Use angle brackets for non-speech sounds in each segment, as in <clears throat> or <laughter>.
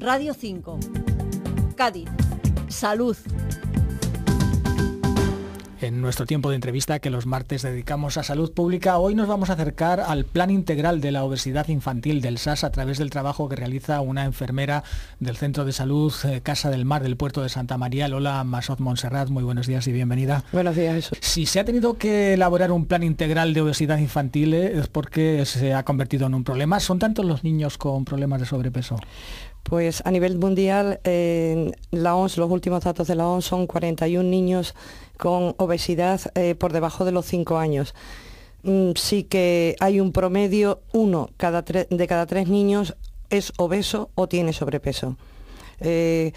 Radio 5. Cádiz. Salud. En nuestro tiempo de entrevista que los martes dedicamos a salud pública, hoy nos vamos a acercar al plan integral de la obesidad infantil del SAS a través del trabajo que realiza una enfermera del Centro de Salud eh, Casa del Mar del Puerto de Santa María, Lola Masoz Montserrat. Muy buenos días y bienvenida. Buenos días. Si se ha tenido que elaborar un plan integral de obesidad infantil eh, es porque se ha convertido en un problema. ¿Son tantos los niños con problemas de sobrepeso? Pues a nivel mundial, la los últimos datos de la ONS son 41 niños con obesidad eh, por debajo de los 5 años. Mm, sí que hay un promedio, uno cada de cada tres niños es obeso o tiene sobrepeso. Eh,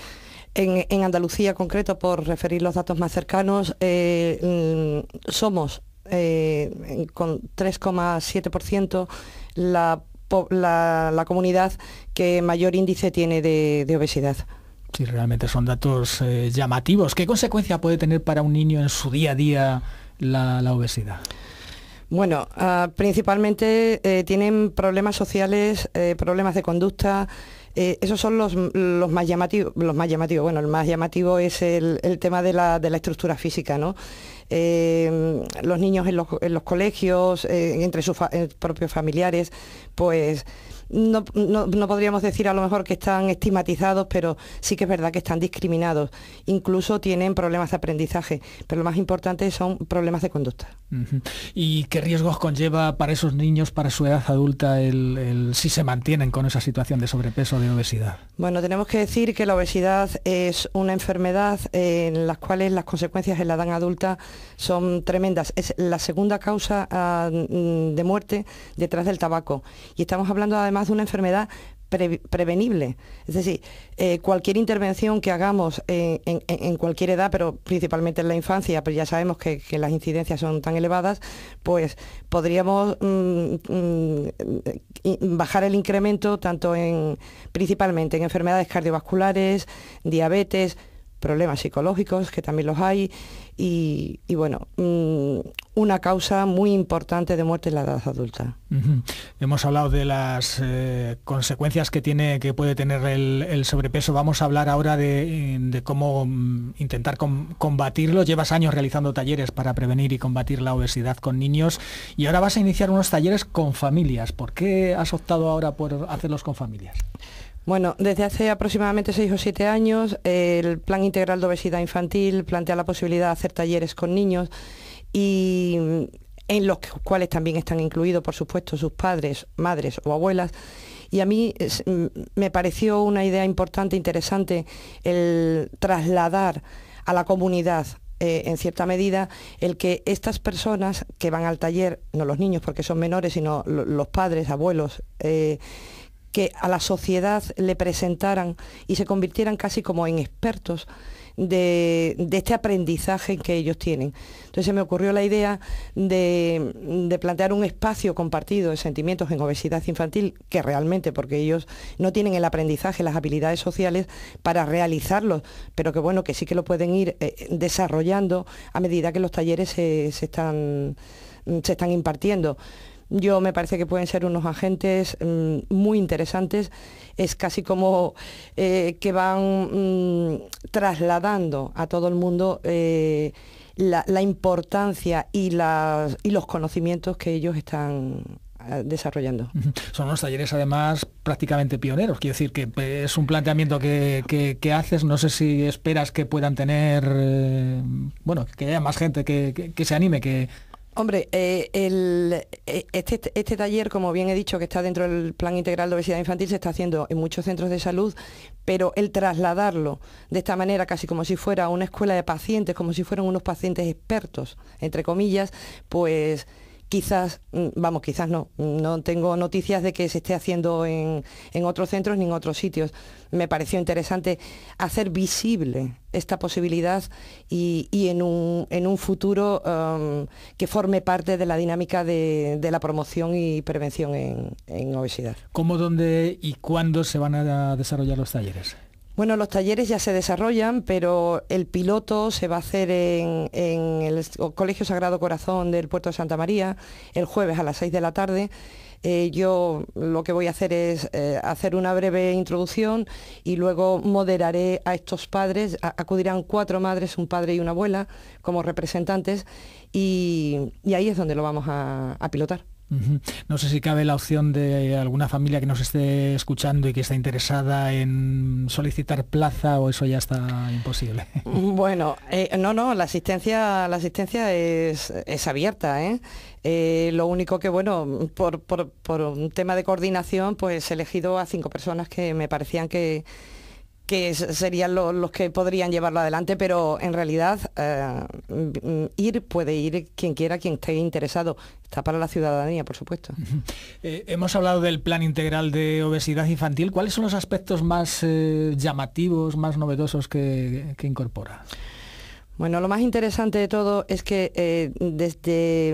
en, Andalucía, concreto, por referir los datos más cercanos, eh, mm, somos con 3,7% la la, comunidad que mayor índice tiene de, obesidad. Sí, realmente son datos eh, llamativos. ¿Qué consecuencia puede tener para un niño en su día a día la obesidad? Bueno, ah, principalmente eh, tienen problemas sociales, eh, problemas de conducta. Eh, esos son los, más llamativos, Bueno, el más llamativo es el, tema de la, estructura física, ¿no? los niños en los, colegios, entre sus propios familiares, pues no, podríamos decir a lo mejor que están estigmatizados, pero sí que es verdad que están discriminados. Incluso tienen problemas de aprendizaje, pero lo más importante son problemas de conducta. ¿Y qué riesgos conlleva para esos niños, para su edad adulta, el, si se mantienen con esa situación de sobrepeso, de obesidad? Bueno, tenemos que decir que la obesidad es una enfermedad eh, en las cuales las consecuencias en la edad adulta son tremendas. Es la segunda causa ah, de muerte detrás del tabaco. Y estamos hablando además una enfermedad prevenible. Es decir, eh, cualquier intervención que hagamos en, cualquier edad, pero principalmente en la infancia, pero pues ya sabemos que, las incidencias son tan elevadas, pues podríamos mm, mm, bajar el incremento tanto en, principalmente en enfermedades cardiovasculares, diabetes, problemas psicológicos, que también los hay, y, bueno, mm, una causa muy importante de muerte en la edad adulta. Hemos hablado de las eh, consecuencias que, tiene, que puede tener el, sobrepeso. Vamos a hablar ahora de, mm, cómo mm, intentar combatirlo. Llevas años realizando talleres para prevenir y combatir la obesidad con niños y ahora vas a iniciar unos talleres con familias. ¿Por qué has optado ahora por hacerlos con familias? Bueno, desde hace aproximadamente seis o siete años, el Plan Integral de Obesidad Infantil plantea la posibilidad de hacer talleres con niños y en los cuales también están incluidos, por supuesto, sus padres, madres o abuelas. Y a mí me pareció una idea importante, interesante, el trasladar a la comunidad eh, en cierta medida el que estas personas que van al taller, no los niños porque son menores, sino los padres, abuelos, eh, que a la sociedad le presentaran y se convirtieran casi como en expertos de, este aprendizaje que ellos tienen. Entonces se me ocurrió la idea de, plantear un espacio compartido de sentimientos en obesidad infantil, que realmente, porque ellos no tienen el aprendizaje, las habilidades sociales para realizarlos, pero que bueno, que sí que lo pueden ir eh, desarrollando a medida que los talleres se, están mm, se están impartiendo yo me parece que pueden ser unos agentes mm, muy interesantes. Es casi como eh, que van mm, trasladando a todo el mundo eh, la, importancia y, y los conocimientos que ellos están ah, desarrollando. Son unos talleres además prácticamente pioneros, quiero decir que eh, es un planteamiento que, haces, no sé si esperas que puedan tener, bueno, que haya más gente que, que se anime, que, Hombre, eh, eh, este, este, taller, como bien he dicho, que está dentro del Plan Integral de Obesidad Infantil, se está haciendo en muchos centros de salud, pero el trasladarlo de esta manera, casi como si fuera una escuela de pacientes, como si fueran unos pacientes expertos, entre comillas, pues quizás, mm, vamos, quizás no, no tengo noticias de que se esté haciendo en, otros centros ni en otros sitios. Me pareció interesante hacer visible esta posibilidad y, en, un, futuro um, que forme parte de la dinámica de, la promoción y prevención en, en obesidad. ¿Cómo, dónde y cuándo se van a desarrollar los talleres? Bueno, los talleres ya se desarrollan, pero el piloto se va a hacer en, el Colegio Sagrado Corazón del Puerto de Santa María el jueves a las 6 de la tarde. Eh, yo lo que voy a hacer es eh, hacer una breve introducción y luego moderaré a estos padres. acudirán cuatro madres, un padre y una abuela, como representantes, y, ahí es donde lo vamos a pilotar. No sé si cabe la opción de alguna familia que nos esté escuchando y que está interesada en solicitar plaza o eso ya está imposible. <laughs> Bueno, eh, no, no, la asistencia, la asistencia es, abierta. ¿eh? Eh, lo único que, bueno, por, por un tema de coordinación, pues he elegido a cinco personas que me parecían que que serían los que podrían llevarlo adelante, pero en realidad eh, ir puede ir quien quiera, quien esté interesado. Está para la ciudadanía, por supuesto. Eh, hemos hablado del plan integral de obesidad infantil. ¿Cuáles son los aspectos más eh, llamativos, más novedosos que incorpora? Bueno, lo más interesante de todo es que eh, desde,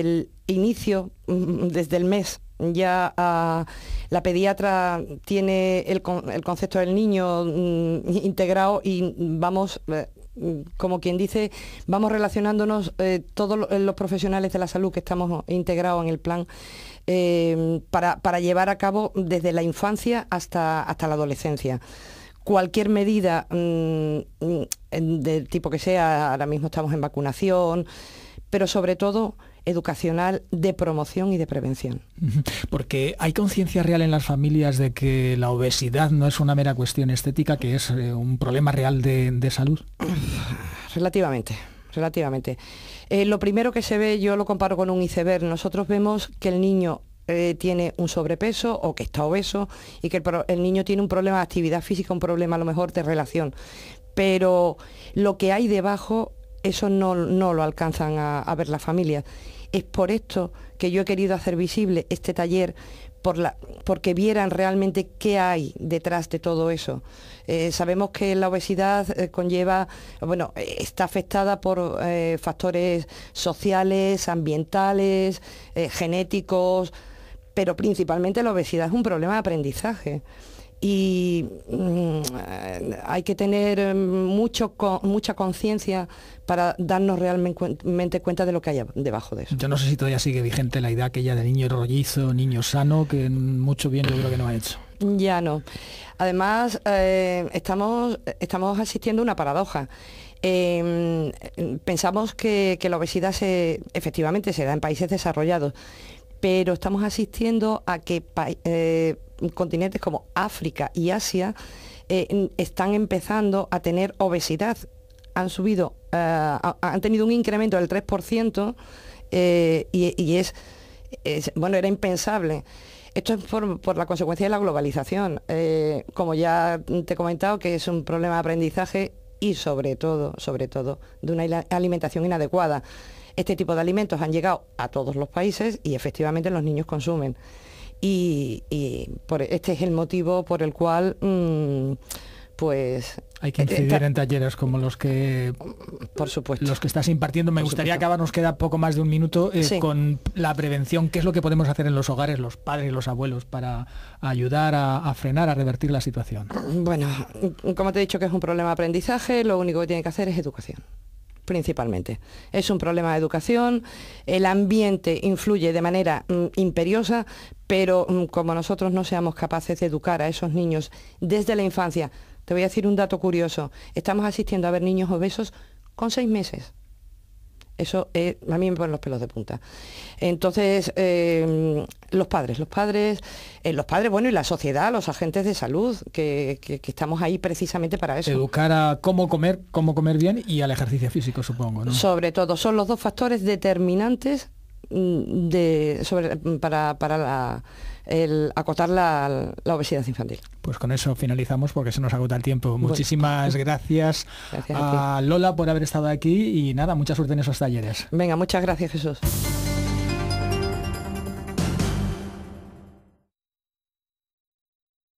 el inicio, mm, desde el mes, ya ah, la pediatra tiene el, concepto del niño mm, integrado y vamos eh, como quien dice, vamos relacionándonos eh, todos los profesionales de la salud que estamos integrados en el plan para, llevar a cabo desde la infancia hasta la adolescencia cualquier medida mm, mm, del tipo que sea, ahora mismo estamos en vacunación, pero sobre todo educacional de promoción y de prevención. Porque hay conciencia real en las familias de que la obesidad no es una mera cuestión estética, que es eh, un problema real de, salud. <clears throat> Relativamente, relativamente. Eh, lo primero que se ve, yo lo comparo con un iceberg, nosotros vemos que el niño eh, tiene un sobrepeso o que está obeso y que el, niño tiene un problema de actividad física, un problema a lo mejor de relación. Pero lo que hay debajo, eso no, lo alcanzan a, ver las familias. Es por esto que yo he querido hacer visible este taller por porque vieran realmente qué hay detrás de todo eso. Eh, sabemos que la obesidad eh, conlleva, bueno, está afectada por factores sociales, ambientales, genéticos, pero principalmente la obesidad es un problema de aprendizaje y mm, hay que tener mm, mucho mucha conciencia para darnos realmente cuenta de lo que hay debajo de eso. Yo no sé si todavía sigue vigente la idea aquella de niño rollizo, niño sano, que mucho bien yo creo que no ha hecho. Ya no. Además, eh, estamos, estamos asistiendo a una paradoja. Em, pensamos que, la obesidad se, efectivamente se da en países desarrollados, pero estamos asistiendo a que eh, continentes como África y Asia eh, están empezando a tener obesidad. Han subido, eh, han tenido un incremento del 3% y, es, bueno, era impensable. Esto es por, la consecuencia de la globalización. como ya te he comentado, que es un problema de aprendizaje y sobre todo, sobre todo, de una alimentación inadecuada. Este tipo de alimentos han llegado a todos los países y efectivamente los niños consumen. Y, este es el motivo por el cual... Mm, pues hay que eh, incidir en talleres como los que por supuesto los que estás impartiendo me gustaría que nos queda poco más de un minuto eh, con la prevención qué es lo que podemos hacer en los hogares los padres y los abuelos para ayudar a, frenar a revertir la situación bueno como te he dicho que es un problema de aprendizaje lo único que tiene que hacer es educación principalmente. Es un problema de educación, el ambiente influye de manera mm, imperiosa, pero mm, como nosotros no seamos capaces de educar a esos niños desde la infancia, te voy a decir un dato curioso, estamos asistiendo a ver niños obesos con seis meses. Eso es, a mí me ponen los pelos de punta. Entonces, eh, los padres, los padres, eh, los padres, bueno, y la sociedad, los agentes de salud, que, que, estamos ahí precisamente para eso. Educar a cómo comer, cómo comer bien y al ejercicio físico, supongo. ¿no? Sobre todo, son los dos factores determinantes Mm, de, mm, para, el, acotar la, obesidad infantil. Pues con eso finalizamos porque se nos agota el tiempo. Muchísimas <laughs> gracias, a, a Lola por haber estado aquí y nada, mucha suerte en esos talleres. Venga, muchas gracias Jesús.